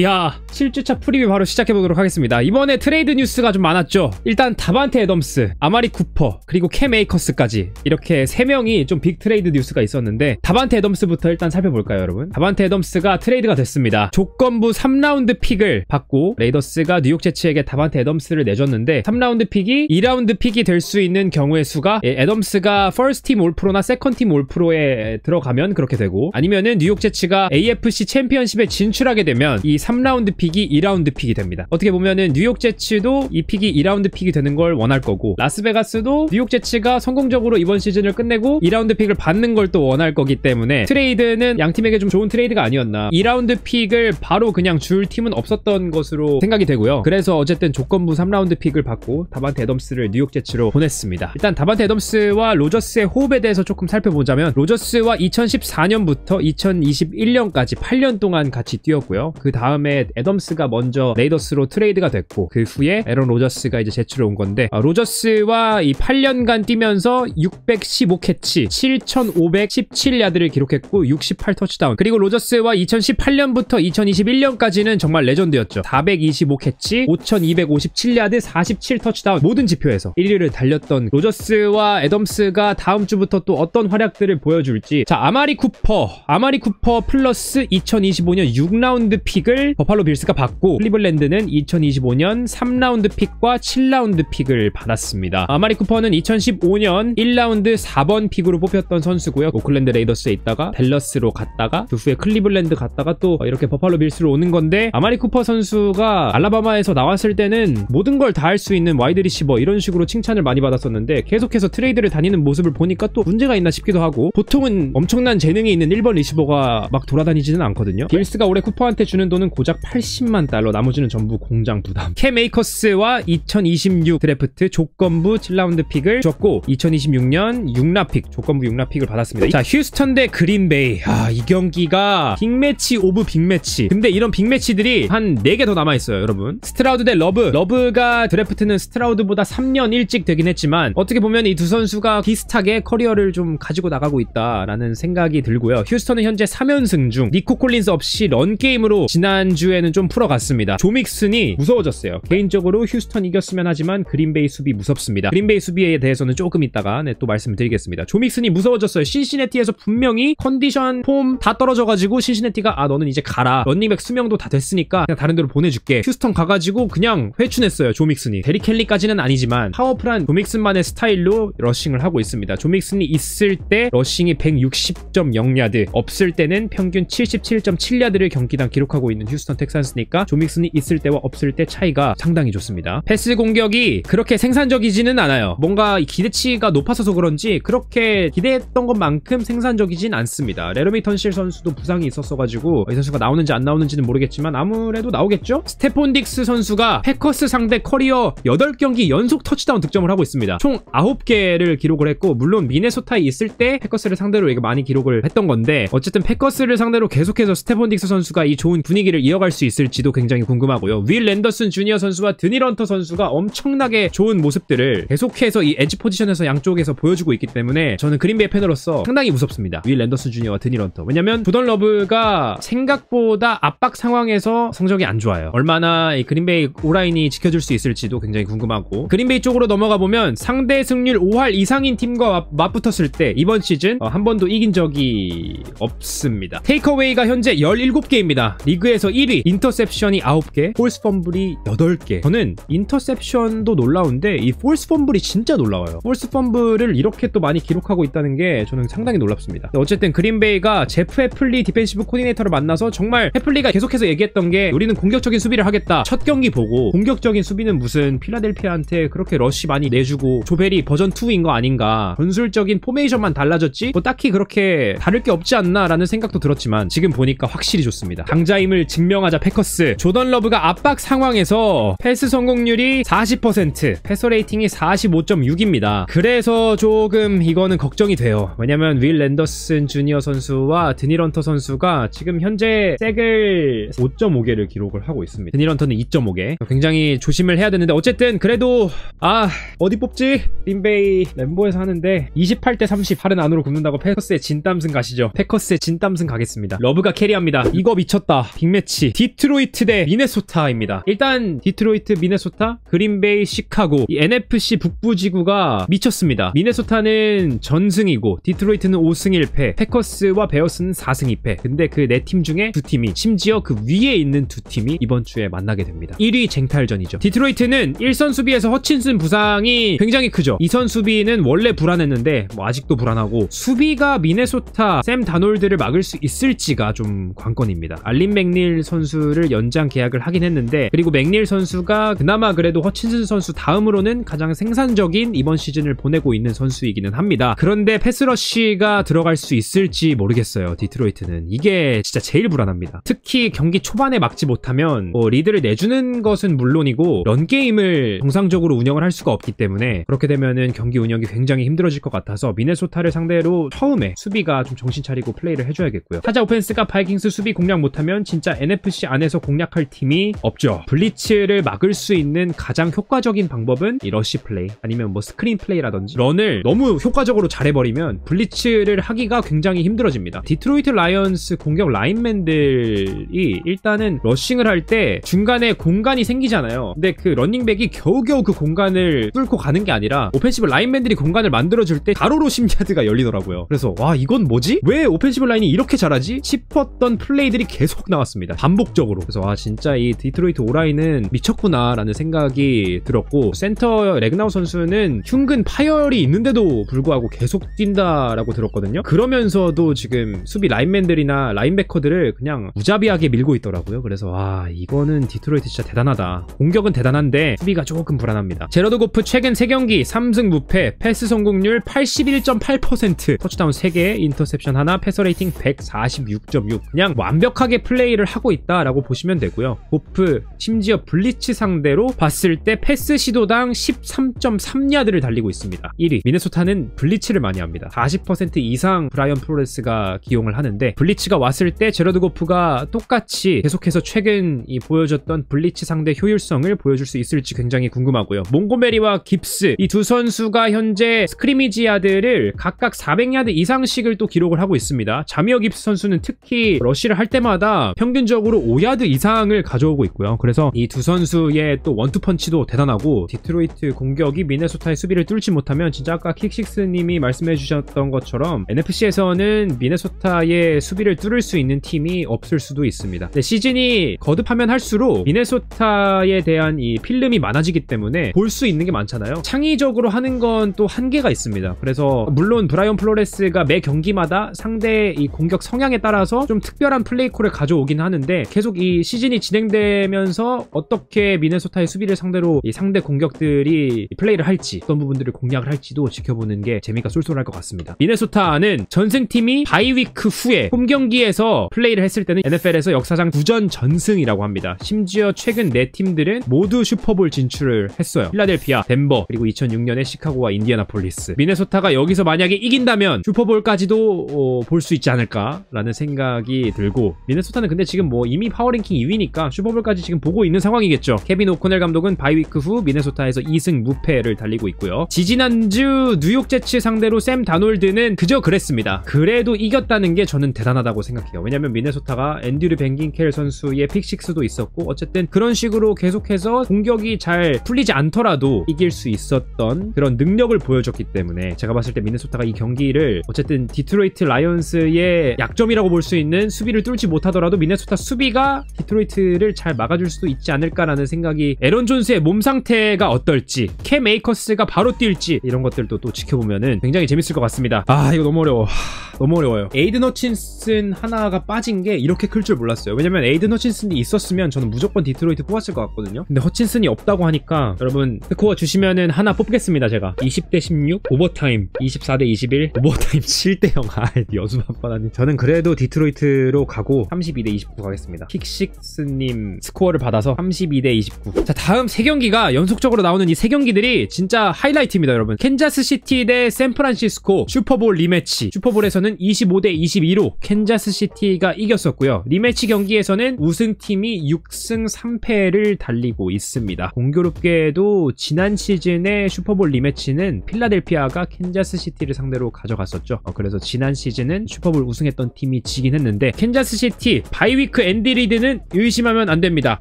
이야 7주차 프리뷰 바로 시작해보도록 하겠습니다 이번에 트레이드 뉴스가 좀 많았죠 일단 다반테 애덤스, 아마리 쿠퍼, 그리고 캠 에이커스까지 이렇게 3명이 좀 빅 트레이드 뉴스가 있었는데 다반테 애덤스부터 일단 살펴볼까요 여러분 다반테 애덤스가 트레이드가 됐습니다 조건부 3라운드 픽을 받고 레이더스가 뉴욕 제츠에게 다반테 애덤스를 내줬는데 3라운드 픽이 2라운드 픽이 될 수 있는 경우의 수가 예, 애덤스가 퍼스트팀 올프로나 세컨팀 올프로에 들어가면 그렇게 되고 아니면은 뉴욕 제츠가 AFC 챔피언십에 진출하게 되면 이 3라운드 픽이 2라운드 픽이 됩니다. 어떻게 보면은 뉴욕 제츠도 이 픽이 2라운드 픽이 되는 걸 원할 거고 라스베가스도 뉴욕 제츠가 성공적으로 이번 시즌을 끝내고 2라운드 픽을 받는 걸 또 원할 거기 때문에 트레이드는 양 팀에게 좀 좋은 트레이드가 아니었나 2라운드 픽을 바로 그냥 줄 팀은 없었던 것으로 생각이 되고요. 그래서 어쨌든 조건부 3라운드 픽을 받고 다반테 애덤스를 뉴욕 제츠로 보냈습니다. 일단 다반테 애덤스와 로저스의 호흡에 대해서 조금 살펴보자면 로저스와 2014년부터 2021년까지 8년 동안 같이 뛰었고요. 그 다음 다음에 애덤스가 먼저 레이더스로 트레이드가 됐고 그 후에 에런 로저스가 이제 제출해 온 건데 어, 로저스와 이 8년간 뛰면서 615캐치 7,517야드를 기록했고 68 터치다운 그리고 로저스와 2018년부터 2021년까지는 정말 레전드였죠 425 캐치 5,257야드 47 터치다운 모든 지표에서 1위를 달렸던 로저스와 애덤스가 다음 주부터 또 어떤 활약들을 보여줄지 자 아마리 쿠퍼 아마리 쿠퍼 플러스 2025년 6라운드 픽을 픽을 버팔로 빌스가 받고 클리블랜드는 2025년 3라운드 픽과 7라운드 픽을 받았습니다. 아마리 쿠퍼는 2015년 1라운드 4번 픽으로 뽑혔던 선수고요. 오클랜드 레이더스에 있다가 댈러스로 갔다가 그 후에 클리블랜드 갔다가 또 이렇게 버팔로 빌스로 오는 건데 아마리 쿠퍼 선수가 알라바마에서 나왔을 때는 모든 걸 다 할 수 있는 와이드 리시버 이런 식으로 칭찬을 많이 받았었는데 계속해서 트레이드를 다니는 모습을 보니까 또 문제가 있나 싶기도 하고 보통은 엄청난 재능이 있는 1번 리시버가 막 돌아다니지는 않거든요. 빌스가 올해 쿠퍼한테 주는 돈은 고작 80만 달러 나머지는 전부 공장 부담 케메이커스와 2026 드래프트 조건부 7라운드 픽을 줬고 2026년 6라픽 조건부 6라픽을 받았습니다 자 휴스턴 대 그린베이 아이 경기가 빅매치 오브 빅매치 근데 이런 빅매치들이 한 4개 더 남아있어요 여러분 스트라우드 대 러브 러브가 드래프트는 스트라우드보다 3년 일찍 되긴 했지만 어떻게 보면 이 두 선수가 비슷하게 커리어를 좀 가지고 나가고 있다라는 생각이 들고요 휴스턴은 현재 3연승 중 니코 콜린스 없이 런게임으로 지난 지난주에는 좀 풀어갔습니다. 조믹슨이 무서워졌어요. 개인적으로 휴스턴 이겼으면 하지만 그린베이 수비 무섭습니다. 그린베이 수비에 대해서는 조금 있다가 네, 또 말씀드리겠습니다. 조믹슨이 무서워졌어요. 신시네티에서 분명히 컨디션, 폼 다 떨어져가지고 신시네티가아 너는 이제 가라. 런닝백 수명도 다 됐으니까 그냥 다른 데로 보내줄게. 휴스턴 가가지고 그냥 회춘했어요. 조믹슨이. 데리 켈리까지는 아니지만 파워풀한 조믹슨만의 스타일로 러싱을 하고 있습니다. 조믹슨이 있을 때 러싱이 160.0야드 없을 때는 평균 77.7야드를 경기당 기록하고 있는 휴스턴 텍산스니까 조믹슨이 있을 때와 없을 때 차이가 상당히 좋습니다. 패스 공격이 그렇게 생산적이지는 않아요. 뭔가 기대치가 높아서 그런지 그렇게 기대했던 것만큼 생산적이진 않습니다. 레로미 턴실 선수도 부상이 있었어가지고 이 선수가 나오는지 안 나오는지는 모르겠지만 아무래도 나오겠죠? 스테폰 딕스 선수가 패커스 상대 커리어 8경기 연속 터치다운 득점을 하고 있습니다. 총 9개를 기록을 했고 물론 미네소타에 있을 때 패커스를 상대로 이게 많이 기록을 했던 건데 어쨌든 패커스를 상대로 계속해서 스테폰 딕스 선수가 이 좋은 분위기를 이기를 이어갈 수 있을지도 굉장히 궁금하고요. 윌 랜더슨 주니어 선수와 드니 런터 선수가 엄청나게 좋은 모습들을 계속해서 이엣지 포지션에서 양쪽에서 보여주고 있기 때문에 저는 그린베이 팬으로서 상당히 무섭습니다. 윌 랜더슨 주니어와 드니 런터. 왜냐면 부던 러브가 생각보다 압박 상황에서 성적이 안 좋아요. 얼마나 이 그린베이 오라인이 지켜줄 수 있을지도 굉장히 궁금하고 그린베이 쪽으로 넘어가 보면 상대 승률 5할 이상인 팀과 맞붙었을 때 이번 시즌 어, 한 번도 이긴 적이 없습니다. 테이크웨이가 현재 17개입니다. 리그에서 1위 인터셉션이 9개 폴스 펌블이 8개 저는 인터셉션도 놀라운데 이 폴스 펌블이 진짜 놀라워요 폴스 펌블을 이렇게 또 많이 기록하고 있다는 게 저는 상당히 놀랍습니다 어쨌든 그린베이가 제프 해플리 디펜시브 코디네이터를 만나서 정말 해플리가 계속해서 얘기했던 게 우리는 공격적인 수비를 하겠다 첫 경기 보고 공격적인 수비는 무슨 필라델피아한테 그렇게 러쉬 많이 내주고 조벨이 버전 2인 거 아닌가 전술적인 포메이션만 달라졌지 뭐 딱히 그렇게 다를 게 없지 않나 라는 생각도 들었지만 지금 보니까 확실히 좋습니다 강자임을 증 진명하자 패커스 조던 러브가 압박 상황에서 패스 성공률이 40% 패스 레이팅이 45.6입니다 그래서 조금 이거는 걱정이 돼요 왜냐면 윌 랜더슨 주니어 선수와 드니런터 선수가 지금 현재 색을 5.5개를 기록을 하고 있습니다 드니런터는 2.5개 굉장히 조심을 해야 되는데 어쨌든 그래도 아 어디 뽑지? 린베이 램보에서 하는데 28대 3 8은 안으로 굽는다고 패커스의 진땀승 가시죠 패커스의 진땀승 가겠습니다 러브가 캐리합니다 이거 미쳤다 빅맨 매치 디트로이트 대 미네소타입니다. 일단 디트로이트, 미네소타, 그린베이, 시카고 이 NFC 북부 지구가 미쳤습니다. 미네소타는 전승이고 디트로이트는 5승 1패 패커스와 베어스는 4승 2패 근데 그 네 팀 중에 두 팀이 심지어 그 위에 있는 두 팀이 이번 주에 만나게 됩니다. 1위 쟁탈전이죠. 디트로이트는 1선 수비에서 허친슨 부상이 굉장히 크죠. 2선 수비는 원래 불안했는데 뭐 아직도 불안하고 수비가 미네소타 샘 다놀드를 막을 수 있을지가 좀 관건입니다. 알린 맥닐 맥닐 선수를 연장 계약을 하긴 했는데 그리고 맥닐 선수가 그나마 그래도 허친슨 선수 다음으로는 가장 생산적인 이번 시즌을 보내고 있는 선수이기는 합니다. 그런데 패스러쉬가 들어갈 수 있을지 모르겠어요. 디트로이트는 이게 진짜 제일 불안합니다. 특히 경기 초반에 막지 못하면 뭐 리드를 내주는 것은 물론이고 런 게임을 정상적으로 운영을 할 수가 없기 때문에 그렇게 되면은 경기 운영이 굉장히 힘들어질 것 같아서 미네소타를 상대로 처음에 수비가 좀 정신 차리고 플레이를 해줘야겠고요. 타자 오펜스가 바이킹스 수비 공략 못하면 진짜 NFC 안에서 공략할 팀이 없죠. 블리츠를 막을 수 있는 가장 효과적인 방법은 이 러쉬 플레이 아니면 뭐 스크린 플레이라든지 런을 너무 효과적으로 잘해버리면 블리츠를 하기가 굉장히 힘들어집니다. 디트로이트 라이언스 공격 라인맨들이 일단은 러싱을 할 때 중간에 공간이 생기잖아요. 근데 그 런닝백이 겨우겨우 그 공간을 뚫고 가는 게 아니라 오펜시브 라인맨들이 공간을 만들어줄 때 가로로 심리아드가 열리더라고요. 그래서 와 이건 뭐지? 왜 오펜시브 라인이 이렇게 잘하지? 싶었던 플레이들이 계속 나왔습니다. 있습니다. 그러니까 반복적으로. 그래서 아 진짜 이 디트로이트 오라인은 미쳤구나라는 생각이 들었고 센터 레그나우 선수는 흉근 파열이 있는데도 불구하고 계속 뛴다라고 들었거든요. 그러면서도 지금 수비 라인맨들이나 라인베커들을 그냥 무자비하게 밀고 있더라고요. 그래서 아 이거는 디트로이트 진짜 대단하다. 공격은 대단한데 수비가 조금 불안합니다. 제로드 고프 최근 3경기 3승 무패 패스 성공률 81.8% 터치다운 3개 인터셉션 하나 패스 레이팅 146.6 그냥 완벽하게 플레이를 하고 차고 있다라고 보시면 되고요. 보프 심지어 블리츠 상대로 봤을 때 패스 시도당 13.3야드를 달리고 있습니다. 1위 미네소타는 블리츠를 많이 합니다. 40% 이상 브라이언 프로레스가 기용을 하는데 블리츠가 왔을 때 제러드 고프가 똑같이 계속해서 최근 이 보여줬던 블리츠 상대 효율성을 보여줄 수 있을지 굉장히 궁금하고요. 몽고메리와 깁스 이 두 선수가 현재 스크리미지 야드를 각각 400야드 이상씩을 또 기록을 하고 있습니다. 자미어 깁스 선수는 특히 러쉬를 할 때마다 평균 평균적으로 5야드 이상을 가져오고 있고요. 그래서 이 두 선수의 또 원투펀치도 대단하고 디트로이트 공격이 미네소타의 수비를 뚫지 못하면 진짜 아까 킥식스님이 말씀해 주셨던 것처럼 NFC에서는 미네소타의 수비를 뚫을 수 있는 팀이 없을 수도 있습니다. 시즌이 거듭하면 할수록 미네소타에 대한 이 필름이 많아지기 때문에 볼 수 있는 게 많잖아요. 창의적으로 하는 건 또 한계가 있습니다. 그래서 물론 브라이언 플로레스가 매 경기마다 상대의 공격 성향에 따라서 좀 특별한 플레이콜을 가져오긴 하는 데 하는데 계속 이 시즌이 진행되면서 어떻게 미네소타의 수비를 상대로 상대 공격들이 플레이를 할지 어떤 부분들을 공략을 할지도 지켜보는 게 재미가 쏠쏠할 것 같습니다. 미네소타는 전승팀이 바이위크 후에 홈경기에서 플레이를 했을 때는 NFL에서 역사상 9전 전승이라고 합니다. 심지어 최근 네팀들은 모두 슈퍼볼 진출을 했어요. 필라델피아, 덴버, 그리고 2006년에 시카고와 인디애나폴리스. 미네소타가 여기서 만약에 이긴다면 슈퍼볼까지도 어, 볼수 있지 않을까라는 생각이 들고 미네소타는 근데 지금 뭐 이미 파워랭킹 2위니까 슈퍼볼까지 지금 보고 있는 상황이겠죠. 케빈 오코넬 감독은 바이위크 후 미네소타에서 2승 무패를 달리고 있고요. 지지난주 뉴욕 제츠 상대로 샘 다놀드는 그저 그랬습니다. 그래도 이겼다는 게 저는 대단하다고 생각해요. 왜냐면 미네소타가 앤드류 뱅긴켈 선수의 픽식스도 있었고 어쨌든 그런 식으로 계속해서 공격이 잘 풀리지 않더라도 이길 수 있었던 그런 능력을 보여줬기 때문에 제가 봤을 때 미네소타가 이 경기를 어쨌든 디트로이트 라이언스의 약점이라고 볼 수 있는 수비를 뚫지 못하더라도 미네소타 몬스터 그러니까 수비가 디트로이트를 잘 막아줄 수도 있지 않을까라는 생각이 에런 존스의 몸 상태가 어떨지 캠 에이커스가 바로 뛸지 이런 것들도 또 지켜보면은 굉장히 재밌을 것 같습니다 아 이거 너무 어려워 하, 너무 어려워요 에이든 허친슨 하나가 빠진 게 이렇게 클 줄 몰랐어요 왜냐면 에이든 허친슨이 있었으면 저는 무조건 디트로이트 뽑았을 것 같거든요 근데 허친슨이 없다고 하니까 여러분 스코어 주시면은 하나 뽑겠습니다 제가 20대 16 오버타임 24대 21 오버타임 7 대 0 아, 여수 반반하니 저는 그래도 디트로이트로 가고 32 대 29 하겠습니다 킥식스님 스코어를 받아서 32대 29. 자 다음 세 경기가 연속적으로 나오는 이 세 경기들이 진짜 하이라이트입니다, 여러분. 캔자스 시티 대 샌프란시스코 슈퍼볼 리매치. 슈퍼볼에서는 25대 22로 캔자스 시티가 이겼었고요. 리매치 경기에서는 우승팀이 6승 3패를 달리고 있습니다. 공교롭게도 지난 시즌의 슈퍼볼 리매치는 필라델피아가 캔자스 시티를 상대로 가져갔었죠. 어, 그래서 지난 시즌은 슈퍼볼 우승했던 팀이 지긴 했는데 캔자스 시티 바이위 바이위크 엔디리드는 의심하면 안 됩니다.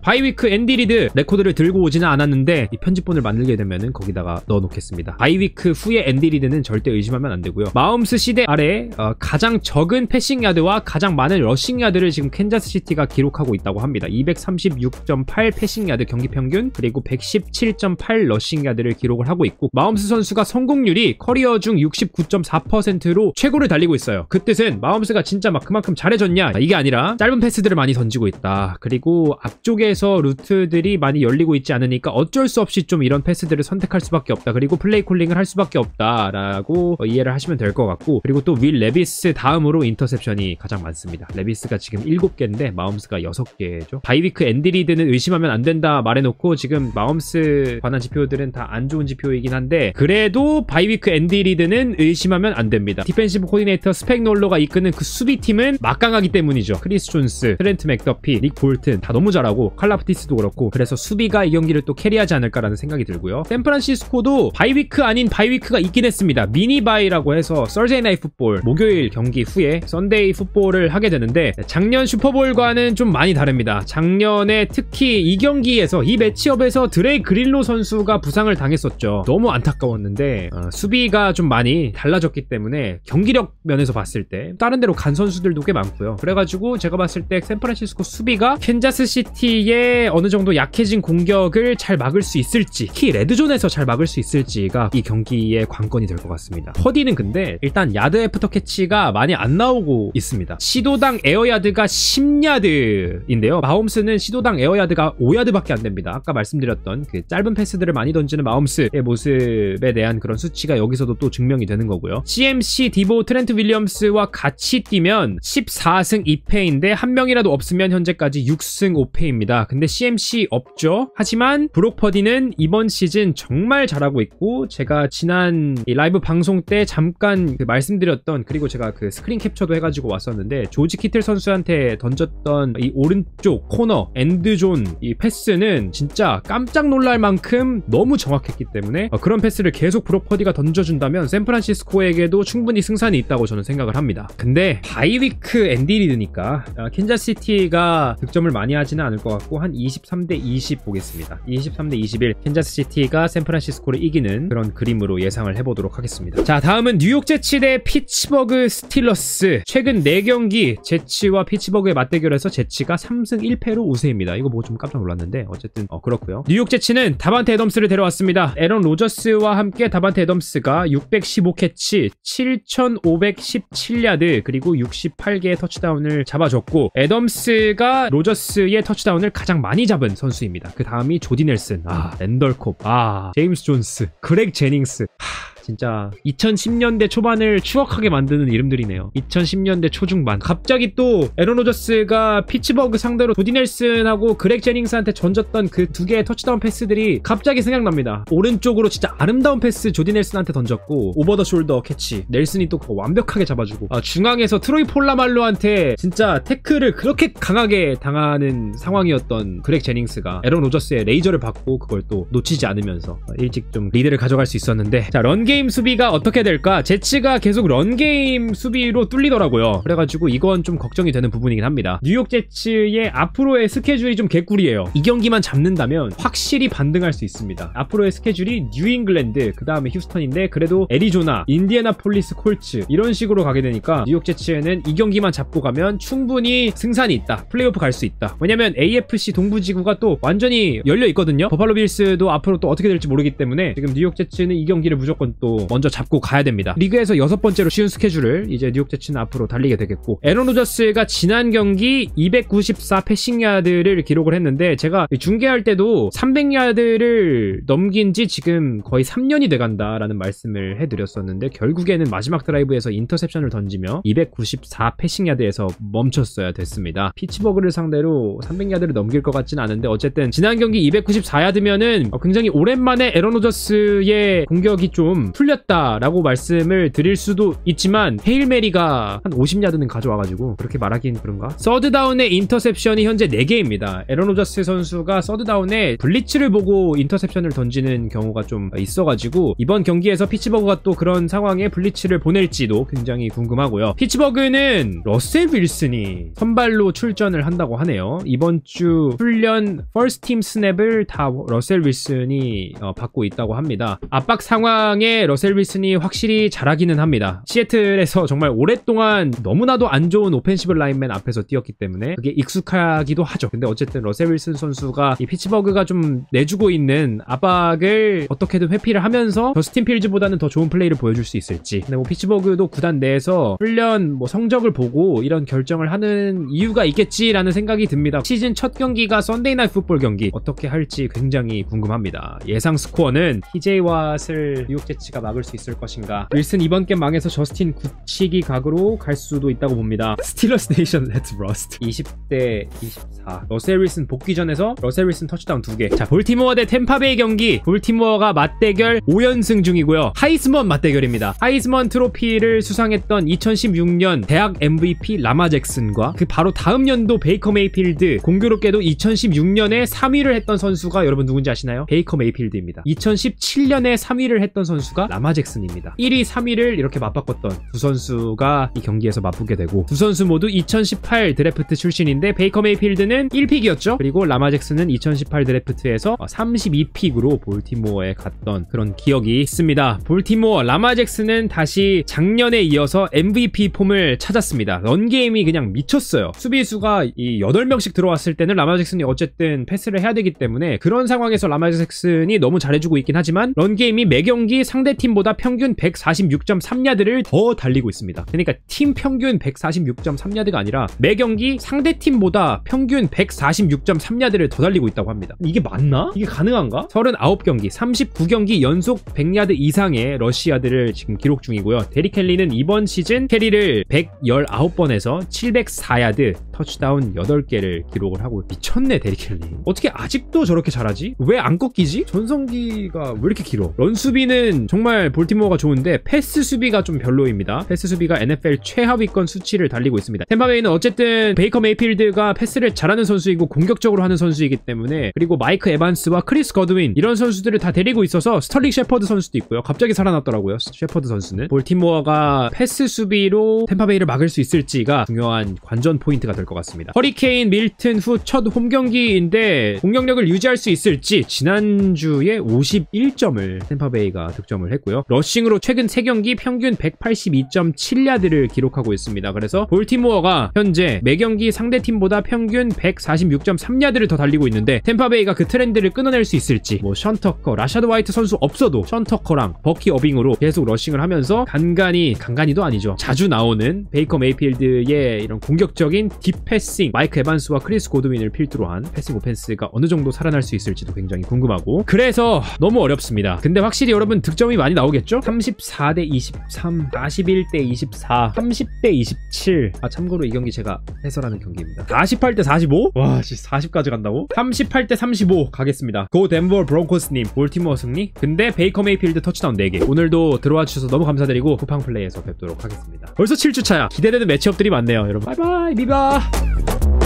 바이위크 엔디리드 레코드를 들고 오지는 않았는데 이 편집본을 만들게 되면 거기다가 넣어놓겠습니다. 바이위크 후에 엔디리드는 절대 의심하면 안 되고요. 마음스 시대 아래 어, 가장 적은 패싱 야드와 가장 많은 러싱 야드를 지금 캔자스 시티가 기록하고 있다고 합니다. 236.8 패싱 야드 경기 평균 그리고 117.8 러싱 야드를 기록을 하고 있고 마음스 선수가 성공률이 커리어 중 69.4%로 최고를 달리고 있어요. 그 뜻은 마음스가 진짜 막 그만큼 잘해줬냐 아, 이게 아니라 짧은 패스들을 많이 던지고 있다. 그리고 앞쪽에서 루트들이 많이 열리고 있지 않으니까 어쩔 수 없이 좀 이런 패스들을 선택할 수밖에 없다. 그리고 플레이 콜링을 할 수밖에 없다라고 이해를 하시면 될 것 같고 그리고 또 윌 레비스 다음으로 인터셉션이 가장 많습니다. 레비스가 지금 7개인데 마홈스가 6개죠. 바이위크 앤디리드는 의심하면 안 된다 말해놓고 지금 마홈스 관한 지표들은 다 안 좋은 지표이긴 한데 그래도 바이위크 앤디리드는 의심하면 안 됩니다. 디펜시브 코디네이터 스펙놀로가 이끄는 그 수비팀은 막강하기 때문이죠. 크리스 존스, 트렌트 맥더피, 닉 볼튼 다 너무 잘하고 칼라프티스도 그렇고 그래서 수비가 이 경기를 또 캐리하지 않을까라는 생각이 들고요. 샌프란시스코도 바이위크 아닌 바이위크가 있긴 했습니다. 미니바이라고 해서 썰제이 나이 풋볼 목요일 경기 후에 썬데이 풋볼을 하게 되는데 작년 슈퍼볼과는 좀 많이 다릅니다. 작년에 특히 이 경기에서 이 매치업에서 드레이 그릴로 선수가 부상을 당했었죠. 너무 안타까웠는데 어, 수비가 좀 많이 달라졌기 때문에 경기력 면에서 봤을 때 다른 데로 간 선수들도 꽤 많고요. 그래가지고 제가 봤을 때샌 샌프란시스코 수비가 캔자스 시티의 어느 정도 약해진 공격을 잘 막을 수 있을지 특히 레드존에서 잘 막을 수 있을지가 이 경기의 관건이 될 것 같습니다. 퍼디는 근데 일단 야드 애프터 캐치가 많이 안 나오고 있습니다. 시도당 에어야드가 10야드인데요. 마홈스는 시도당 에어야드가 5야드밖에 안 됩니다. 아까 말씀드렸던 그 짧은 패스들을 많이 던지는 마홈스의 모습에 대한 그런 수치가 여기서도 또 증명이 되는 거고요. CMC, 디보, 트렌트 윌리엄스와 같이 뛰면 14승 2패인데 한 명이라도 홈런도 없으면 현재까지 6승 5패입니다. 근데 CMC 없죠? 하지만 브록 퍼디는 이번 시즌 정말 잘하고 있고 제가 지난 라이브 방송 때 잠깐 그 말씀드렸던 그리고 제가 그 스크린 캡처도 해가지고 왔었는데 조지 키틀 선수한테 던졌던 이 오른쪽 코너 엔드존 이 패스는 진짜 깜짝 놀랄 만큼 너무 정확했기 때문에 어, 그런 패스를 계속 브록 퍼디가 던져준다면 샌프란시스코에게도 충분히 승산이 있다고 저는 생각을 합니다. 근데 바이위크 엔디리드니까 켄자시티 어, 시티가 득점을 많이 하지는 않을 것 같고 한 23대 20 보겠습니다. 23대 21 캔자스 시티가 샌프란시스코를 이기는 그런 그림으로 예상을 해보도록 하겠습니다. 자 다음은 뉴욕 제치 대 피츠버그 스틸러스 최근 4경기 제치와 피츠버그의 맞대결에서 제치가 3승 1패로 우세입니다. 이거 보고 좀 깜짝 놀랐는데 어쨌든 어 그렇고요. 뉴욕 제치는 다반테 애덤스를 데려왔습니다. 에런 로저스와 함께 다반테 애덤스가 615캐치 7,517야드 그리고 68개의 터치다운을 잡아줬고 애덤스 윌리스가 로저스의 터치다운을 가장 많이 잡은 선수입니다. 그 다음이 조디 넬슨, 아, 랜덜콥, 아, 제임스 존스, 그렉 제닝스. 하. 진짜 2010년대 초반을 추억하게 만드는 이름들이네요 2010년대 초중반 갑자기 또 에런 오저스가 피츠버그 상대로 도디 넬슨하고 그렉 제닝스한테 던졌던 그 두 개의 터치다운 패스들이 갑자기 생각납니다 오른쪽으로 진짜 아름다운 패스 조디 넬슨한테 던졌고 오버 더 숄더 캐치 넬슨이 또 그거 완벽하게 잡아주고 아, 중앙에서 트로이 폴라말로한테 진짜 태클을 그렇게 강하게 당하는 상황이었던 그렉 제닝스가 에런 오저스의 레이저를 받고 그걸 또 놓치지 않으면서 일찍 좀 리드를 가져갈 수 있었는데 자 런게임 런게임 수비가 어떻게 될까 제치가 계속 런게임 수비로 뚫리더라고요 그래가지고 이건 좀 걱정이 되는 부분이긴 합니다 뉴욕 제츠의 앞으로의 스케줄이 좀 개꿀이에요 이 경기만 잡는다면 확실히 반등할 수 있습니다 앞으로의 스케줄이 뉴잉글랜드 그 다음에 휴스턴인데 그래도 애리조나 인디애나폴리스 콜츠 이런 식으로 가게 되니까 뉴욕 제츠에는 이 경기만 잡고 가면 충분히 승산이 있다 플레이오프 갈 수 있다 왜냐면 AFC 동부지구가 또 완전히 열려 있거든요 버팔로 빌스도 앞으로 또 어떻게 될지 모르기 때문에 지금 뉴욕 제츠는 이 경기를 무조건 또 먼저 잡고 가야 됩니다. 리그에서 여섯 번째로 쉬운 스케줄을 이제 뉴욕 제츠는 앞으로 달리게 되겠고 에런 로저스가 지난 경기 294 패싱 야드를 기록을 했는데 제가 중계할 때도 300 야드를 넘긴 지 지금 거의 3년이 돼간다라는 말씀을 해드렸었는데 결국에는 마지막 드라이브에서 인터셉션을 던지며 294 패싱 야드에서 멈췄어야 됐습니다. 피치버그를 상대로 300 야드를 넘길 것 같진 않은데 어쨌든 지난 경기 294 야드면은 어, 굉장히 오랜만에 에런 로저스의 공격이 좀 풀렸다라고 말씀을 드릴 수도 있지만 헤일메리가 한 50야드는 가져와가지고 그렇게 말하긴 그런가? 서드다운의 인터셉션이 현재 4개입니다. 에런 오저스 선수가 서드다운에 블리츠를 보고 인터셉션을 던지는 경우가 좀 있어가지고 이번 경기에서 피츠버그가 또 그런 상황에 블리츠를 보낼지도 굉장히 궁금하고요. 피츠버그는 러셀 윌슨이 선발로 출전을 한다고 하네요. 이번 주 훈련 퍼스트팀 스냅을 다 러셀 윌슨이 어, 받고 있다고 합니다. 압박 상황에 러셀 윌슨이 확실히 잘하기는 합니다. 시애틀에서 정말 오랫동안 너무나도 안 좋은 오펜시브 라인맨 앞에서 뛰었기 때문에 그게 익숙하기도 하죠. 근데 어쨌든 러셀 윌슨 선수가 이 피츠버그가 좀 내주고 있는 압박을 어떻게든 회피를 하면서 더스틴 필즈보다는 더 좋은 플레이를 보여줄 수 있을지. 근데 뭐 피츠버그도 구단 내에서 훈련 뭐 성적을 보고 이런 결정을 하는 이유가 있겠지라는 생각이 듭니다. 시즌 첫 경기가 썬데이 나이 풋볼 경기 어떻게 할지 굉장히 궁금합니다. 예상 스코어는 TJ 왓을 뉴욕 제츠 벤치가 막을 수 있을 것인가 윌슨 이번 게임 망해서 저스틴 굳히기 각으로 갈 수도 있다고 봅니다 스틸러스 네이션 렛츠 러스트 20대 24 러셀 윌슨 복귀 전에서 러셀 윌슨 터치다운 2개 자 볼티모어 대 템파베이 경기 볼티모어가 맞대결 5연승 중이고요 하이스먼 맞대결입니다 하이스먼 트로피를 수상했던 2016년 대학 MVP 라마 잭슨과 그 바로 다음 연도 베이커 메이필드 공교롭게도 2016년에 3위를 했던 선수가 여러분 누군지 아시나요? 베이커 메이필드입니다 2017년에 3위를 했던 선수가 선수가 라마 잭슨입니다. 1위, 3위를 이렇게 맞바꿨던 두 선수가 이 경기에서 맞붙게 되고 두 선수 모두 2018 드래프트 출신인데 베이커 메이필드는 1픽이었죠. 그리고 라마 잭슨은 2018 드래프트에서 32픽으로 어, 볼티모어에 갔던 그런 기억이 있습니다. 볼티모어 라마 잭슨은 다시 작년에 이어서 MVP 폼을 찾았습니다. 런게임이 그냥 미쳤어요. 수비수가 이 8명씩 들어왔을 때는 라마 잭슨이 어쨌든 패스를 해야 되기 때문에 그런 상황에서 라마 잭슨이 너무 잘해주고 있긴 하지만 런게임이 매 경기 상대 상대팀보다 평균 146.3야드를 더 달리고 있습니다. 그러니까 팀 평균 146.3야드가 아니라 매 경기 상대팀보다 평균 146.3야드를 더 달리고 있다고 합니다. 이게 맞나? 이게 가능한가? 39경기, 39경기 연속 100야드 이상의 러시아드를 지금 기록 중이고요. 데리 켈리는 이번 시즌 캐리를 119번에서 704야드, 터치다운 8개를 기록을 하고 미쳤네 데리 켈리. 어떻게 아직도 저렇게 잘하지? 왜 안 꺾이지? 전성기가 왜 이렇게 길어? 런수비는 정 정말 볼티모어가 좋은데 패스 수비가 좀 별로입니다. 패스 수비가 NFL 최하위권 수치를 달리고 있습니다. 템파베이는 어쨌든 베이커 메이필드가 패스를 잘하는 선수이고 공격적으로 하는 선수이기 때문에 그리고 마이크 에반스와 크리스 거드윈 이런 선수들을 다 데리고 있어서 스털링 셰퍼드 선수도 있고요. 갑자기 살아났더라고요. 셰퍼드 선수는. 볼티모어가 패스 수비로 템파베이를 막을 수 있을지가 중요한 관전 포인트가 될 것 같습니다. 허리케인 밀튼 후 첫 홈 경기인데 공격력을 유지할 수 있을지 지난주에 51점을 템파베이가 득점을 기록을 했고요. 러싱으로 최근 3경기 평균 182.7야드를 기록하고 있습니다. 그래서 볼티모어가 현재 매경기 상대팀보다 평균 146.3야드를 더 달리고 있는데 템파베이가 그 트렌드를 끊어낼 수 있을지 뭐 션터커, 라샤드 와이트 선수 없어도 션터커랑 버키 어빙으로 계속 러싱을 하면서 간간이간간이도 아니죠. 자주 나오는 베이커 메이필드의 이런 공격적인 딥패싱 마이크 에반스와 크리스 고드윈을 필두로 한패스 오펜스가 어느 정도 살아날 수 있을지도 굉장히 궁금하고 그래서 너무 어렵습니다. 근데 확실히 여러분 득점 점이 많이 나오겠죠? 34대 23, 41대 24, 30대 27. 아 참고로 이 경기 제가 해설하는 경기입니다. 48대 45? 와, 씨 40까지 간다고? 38대 35 가겠습니다. 고 덴버 브론코스님, 볼티모어 승리? 근데 베이커 메이필드 터치다운 4개. 오늘도 들어와 주셔서 너무 감사드리고 쿠팡 플레이에서 뵙도록 하겠습니다. 벌써 7주차야. 기대되는 매치업들이 많네요, 여러분. 바이바이, 미바!